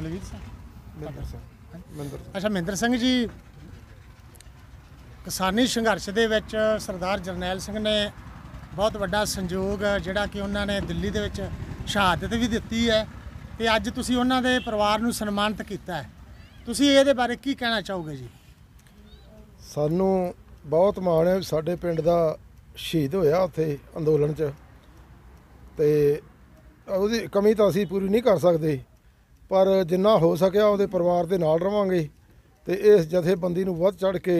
ਬਲਵੀਰ ਸਿੰਘ ਅੱਛਾ ਮਹਿੰਦਰ ਸਿੰਘ ਜੀ ਕਿਸਾਨੀ ਸੰਘਰਸ਼ ਦੇ ਵਿੱਚ ਸਰਦਾਰ ਜਰਨੈਲ ਸਿੰਘ ਨੇ ਬਹੁਤ ਵੱਡਾ ਸੰਯੋਗ ਜਿਹੜਾ ਕਿ ਉਹਨਾਂ ਨੇ ਦਿੱਲੀ ਦੇ ਵਿੱਚ ਸ਼ਹਾਦਤ ਵੀ ਦਿੱਤੀ ਹੈ ਤੇ ਅੱਜ ਤੁਸੀਂ ਉਹਨਾਂ ਦੇ ਪਰਿਵਾਰ ਨੂੰ ਸਨਮਾਨਿਤ ਕੀਤਾ ਹੈ ਤੁਸੀਂ ਇਹਦੇ ਬਾਰੇ ਕੀ ਕਹਿਣਾ ਚਾਹੋਗੇ ਜੀ ਸਾਨੂੰ ਬਹੁਤ ਮਾਣ ਹੈ ਸਾਡੇ ਪਿੰਡ ਦਾ ਸ਼ਹੀਦ ਹੋਇਆ ਉੱਥੇ ਅੰਦੋਲਨ 'ਚ ਤੇ ਉਹਦੀ ਕਮੀ ਤਾਂ ਅਸੀਂ ਪੂਰੀ ਨਹੀਂ ਕਰ ਸਕਦੇ ਪਰ ਜਿੰਨਾ ਹੋ ਸਕਿਆ ਉਹਦੇ ਪਰਿਵਾਰ ਦੇ ਨਾਲ ਰਵਾਂਗੇ ਤੇ ਇਸ ਜਥੇਬੰਦੀ ਨੂੰ ਵੱਧ ਚੜ ਕੇ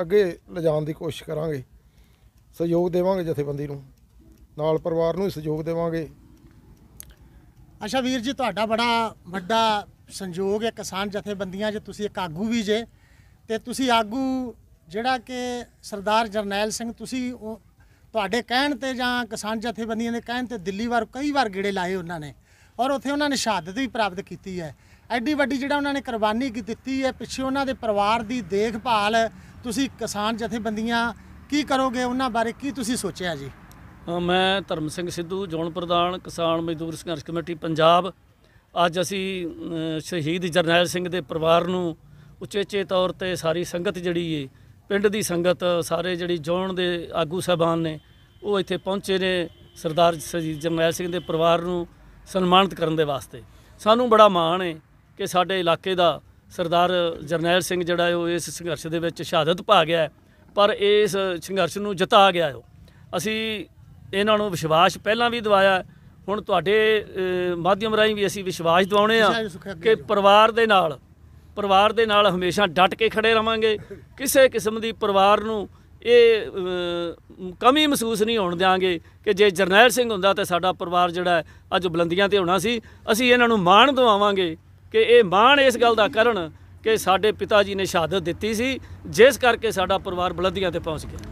ਅੱਗੇ ਲਿਜਾਣ ਦੀ ਕੋਸ਼ਿਸ਼ ਕਰਾਂਗੇ ਸਹਿਯੋਗ ਦੇਵਾਂਗੇ ਜਥੇਬੰਦੀ ਨੂੰ ਨਾਲ ਪਰਿਵਾਰ ਨੂੰ ਸਹਿਯੋਗ ਦੇਵਾਂਗੇ ਅੱਛਾ ਵੀਰ ਜੀ ਤੁਹਾਡਾ ਬੜਾ ਵੱਡਾ ਸੰਯੋਗ ਹੈ ਕਿਸਾਨ ਜਥੇਬੰਦੀਆਂ 'ਚ ਤੁਸੀਂ ਇੱਕ ਆਗੂ ਵੀ ਜੇ ਤੇ ਤੁਸੀਂ ਆਗੂ ਜਿਹੜਾ ਕਿ ਸਰਦਾਰ ਜਰਨੈਲ ਸਿੰਘ ਤੁਸੀਂ ਤੁਹਾਡੇ ਕਹਿਣ ਤੇ ਜਾਂ ਕਿਸਾਨ ਜਥੇਬੰਦੀਆਂ ਦੇ ਕਹਿਣ ਤੇ ਦਿੱਲੀ ਵਾਰ ਕਈ ਵਾਰ ਗੇੜੇ ਲਾਏ ਉਹਨਾਂ ਨੇ ਔਰ ਉੱਥੇ ਉਹਨਾਂ ਨੇ ਸ਼ਹਾਦਤ ਵੀ ਪ੍ਰਾਪਤ ਕੀਤੀ ਹੈ ਐਡੀ ਵੱਡੀ ਜਿਹੜਾ ਉਹਨਾਂ ਨੇ ਕੁਰਬਾਨੀ ਕੀ ਦਿੱਤੀ ਹੈ ਪਿੱਛੇ ਉਹਨਾਂ ਦੇ ਪਰਿਵਾਰ ਦੀ ਦੇਖਭਾਲ ਤੁਸੀਂ ਕਿਸਾਨ ਜਥੇਬੰਦੀਆਂ ਕੀ ਕਰੋਗੇ ਉਹਨਾਂ ਬਾਰੇ ਕੀ ਤੁਸੀਂ ਸੋਚਿਆ ਜੀ ਮੈਂ ਧਰਮ ਸਿੰਘ ਸਿੱਧੂ ਜੋਨ ਪ੍ਰਧਾਨ ਕਿਸਾਨ ਮਜ਼ਦੂਰ ਸੰਘਰਸ਼ ਕਮੇਟੀ ਪੰਜਾਬ ਅੱਜ ਅਸੀਂ ਸ਼ਹੀਦ ਜਰਨੈਲ ਸਿੰਘ ਦੇ ਪਰਿਵਾਰ ਨੂੰ ਉਚੇਚੇ ਤੌਰ ਤੇ ਸਾਰੀ ਸੰਗਤ ਜਿਹੜੀ ਏ ਪਿੰਡ ਦੀ ਸੰਗਤ ਸਾਰੇ ਜਿਹੜੀ ਜੋਨ ਦੇ ਆਗੂ ਸਹਿਬਾਨ ਨੇ ਉਹ ਇੱਥੇ ਪਹੁੰਚੇ ਨੇ ਸਰਦਾਰ ਜਰਨੈਲ ਸਿੰਘ ਦੇ ਪਰਿਵਾਰ ਨੂੰ ਸਨਮਾਨਿਤ ਕਰਨ ਦੇ ਵਾਸਤੇ ਸਾਨੂੰ ਬੜਾ ਮਾਣ ਹੈ ਕਿ ਸਾਡੇ ਇਲਾਕੇ ਦਾ ਸਰਦਾਰ ਜਰਨੈਲ ਸਿੰਘ ਜਿਹੜਾ ਉਹ ਇਸ ਸੰਘਰਸ਼ ਦੇ ਵਿੱਚ ਸ਼ਹਾਦਤ ਪਾ ਗਿਆ ਪਰ ਇਸ ਸੰਘਰਸ਼ ਨੂੰ ਜਿਤਾ ਗਿਆ ਹੋ ਅਸੀਂ ਇਹਨਾਂ ਨੂੰ ਵਿਸ਼ਵਾਸ ਪਹਿਲਾਂ ਵੀ ਦਵਾਇਆ ਹੁਣ ਤੁਹਾਡੇ ਮਾਧਿਅਮ ਰਾਹੀਂ ਵੀ ਅਸੀਂ ਵਿਸ਼ਵਾਸ ਦਿਵਾਉਣੇ ਆ ਕਿ ਪਰਿਵਾਰ ਦੇ ਨਾਲ ਪਰਿਵਾਰ ਦੇ ਨਾਲ ਹਮੇਸ਼ਾ ਡਟ ਕੇ ਖੜੇ ਰਵਾਂਗੇ ਕਿਸੇ ਕਿਸਮ ਦੀ ਪਰਿਵਾਰ ਨੂੰ ਇਹ ਕਮੀ ਮਹਿਸੂਸ ਨਹੀਂ ਹੋਣ ਦਿਆਂਗੇ ਕਿ ਜੇ ਜਰਨੈਲ ਸਿੰਘ ਹੁੰਦਾ ਤਾਂ ਸਾਡਾ ਪਰਿਵਾਰ ਜਿਹੜਾ ਅੱਜ ਬੁਲੰਦੀਆਂ ਤੇ ਹੋਣਾ ਸੀ ਅਸੀਂ ਇਹਨਾਂ ਨੂੰ ਮਾਣ ਦਵਾਵਾਂਗੇ ਕਿ ਇਹ ਮਾਣ ਇਸ ਗੱਲ ਦਾ ਕਰਨ ਕਿ ਸਾਡੇ ਪਿਤਾ ਜੀ ਨੇ ਸ਼ਹਾਦਤ ਦਿੱਤੀ ਸੀ ਜਿਸ ਕਰਕੇ ਸਾਡਾ ਪਰਿਵਾਰ ਬੁਲੰਦੀਆਂ ਤੇ ਪਹੁੰਚ ਗਿਆ